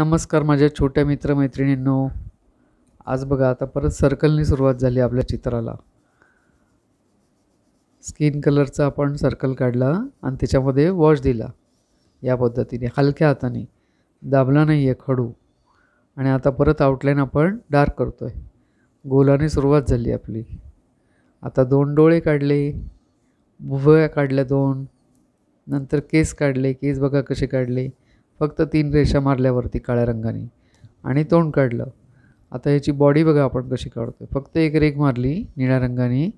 नमस्कार माझ्या छोट्या मित्रमैत्रिणींनो आज बघा आता परत सर्कलनी सुरुवात झाली आपल्या चित्राला स्किन कलरचा आपण सर्कल काढला आणि त्याच्यामध्ये वॉश दिला या पद्धतीने हलक्या हाताने दाबला नाही आहे खडू आणि आता परत आउटलाईन आपण डार्क करतो आहे गोलाने सुरुवात झाली आपली आता दोन डोळे काढले भुवया काढल्या दोन नंतर केस काढले केस बघा कसे काढले फक्त तीन रेषा मारल्यावरती काळ्या रंगाने आणि तोंड काढलं आता याची बॉडी बघा आपण कशी काढतो फक्त एक रेख मारली निळ्या रंगाने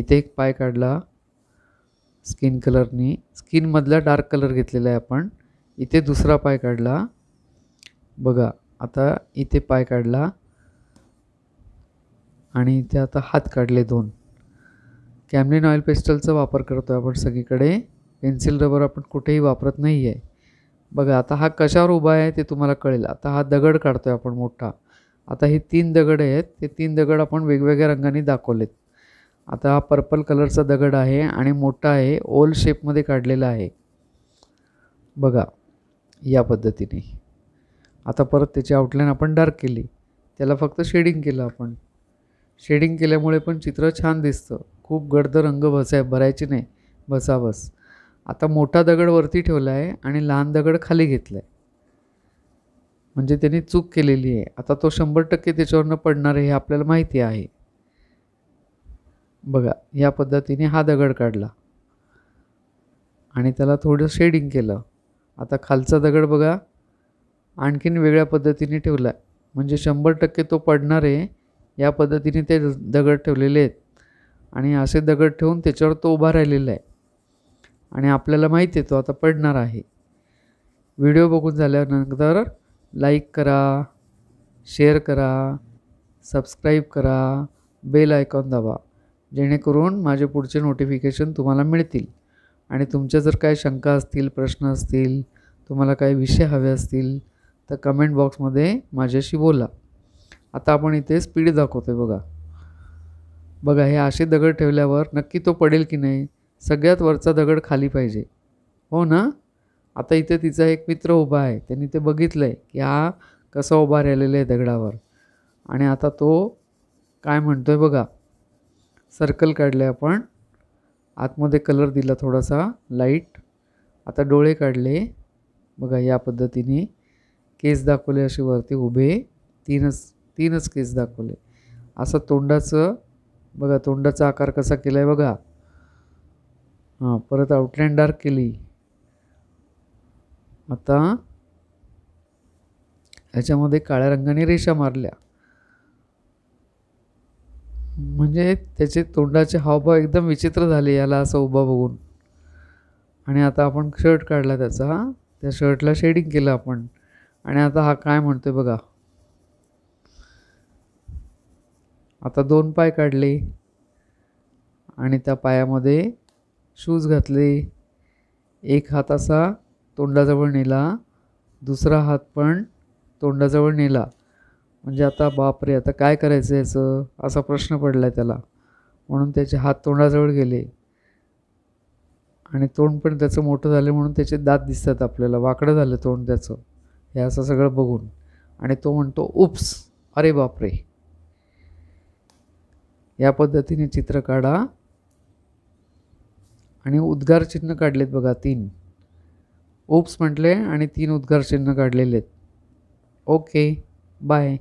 इथे एक पाय काढला स्किन कलरनी स्किनमधला डार्क कलर घेतलेला आहे आपण इथे दुसरा पाय काढला बघा आता इथे पाय काढला आणि इथे आता हात काढले दोन कॅमलिन ऑइल पेस्टलचा वापर करतो आहे आपण सगळीकडे पेन्सिल रबर आपण कुठेही वापरत नाही आहे बघा आता हा कशावर उभा आहे ते तुम्हाला कळेल आता हा दगड काढतो आहे आपण मोठा आता हे तीन दगड आहेत ते तीन दगड आपण वेगवेगळ्या रंगाने दाखवलेत आता हा पर्पल कलरचा दगड आहे आणि मोठा आहे ओल शेपमध्ये काढलेला आहे बघा या पद्धतीने आता परत त्याची आउटलाईन आपण डार्क केली त्याला फक्त शेडिंग केलं आपण शेडिंग केल्यामुळे पण चित्र छान दिसतं खूप गडद रंग बसाय भरायचे नाही बसाबस आता मोठा दगड वरती ठेवला आहे आणि लहान दगड खाली घेतला आहे म्हणजे त्यांनी चूक केलेली आहे आता तो शंभर टक्के त्याच्यावरनं पडणार आहे हे आपल्याला माहिती आहे बघा या पद्धतीने हा दगड काढला आणि त्याला थोडं शेडिंग केलं आता खालचा दगड बघा आणखीन वेगळ्या पद्धतीने ठेवला आहे म्हणजे शंभर टक्के तो पडणार आहे या पद्धतीने ते दगड ठेवलेले आहेत आणि असे दगड ठेवून त्याच्यावर तो उभा राहिलेला आहे आणि आपल्याला माहिती आहे तो आता पडणार आहे व्हिडिओ बघून झाल्यानंतर लाईक करा शेअर करा सबस्क्राईब करा बेल आयकॉन दाबा जेणेकरून माझे पुढचे नोटिफिकेशन तुम्हाला मिळतील आणि तुमच्या जर काही शंका असतील प्रश्न असतील तुम्हाला काही विषय हवे असतील तर कमेंट बॉक्समध्ये माझ्याशी बोला आता आपण इथे स्पीड दाखवतो आहे बघा बघा हे असे दगड ठेवल्यावर नक्की तो पडेल की नाही सगळ्यात वरचा दगड खाली पाहिजे हो ना आता इथे तिचा एक मित्र उभा आहे त्यांनी ते बघितलं आहे की हा कसा उभा राहिलेला आहे दगडावर आणि आता तो काय म्हणतो आहे बघा सर्कल काढले आपण आतमध्ये कलर दिला थोडासा लाईट आता डोळे काढले बघा या पद्धतीने केस दाखवले असे वरती उभे तीनच तीनच केस दाखवले असं तोंडाचं बघा तोंडाचा आकार कसा केला आहे बघा हां परत आउटलाईन डार्क केली आता ह्याच्यामध्ये काळ्या रंगाने रेषा मारल्या म्हणजे त्याचे तोंडाचे हावभाव एकदम विचित्र झाले याला असा उभा बघून आणि आता आपण शर्ट काढला त्याचा त्या शर्टला शेडिंग केलं आपण आणि आता हा काय म्हणतोय बघा आता दोन पाय काढले आणि त्या पायामध्ये शूज घातले एक हात असा तोंडाजवळ नेला दुसरा हात पण तोंडाजवळ नेला म्हणजे आता बापरे आता काय करायचं याचं असा प्रश्न पडला आहे त्याला म्हणून त्याचे हात तोंडाजवळ गेले आणि तोंड पण त्याचं मोठं झालं म्हणून त्याचे दात दिसतात आपल्याला वाकडं झालं तोंड त्याचं हे असं सगळं बघून आणि तो म्हणतो उप्स अरे बापरे या पद्धतीने चित्र काढा आणि उद्गार चिन्ह काढलेत बघा तीन ओप्स म्हटले आणि तीन उद्गार चिन्ह काढलेले आहेत ओके बाय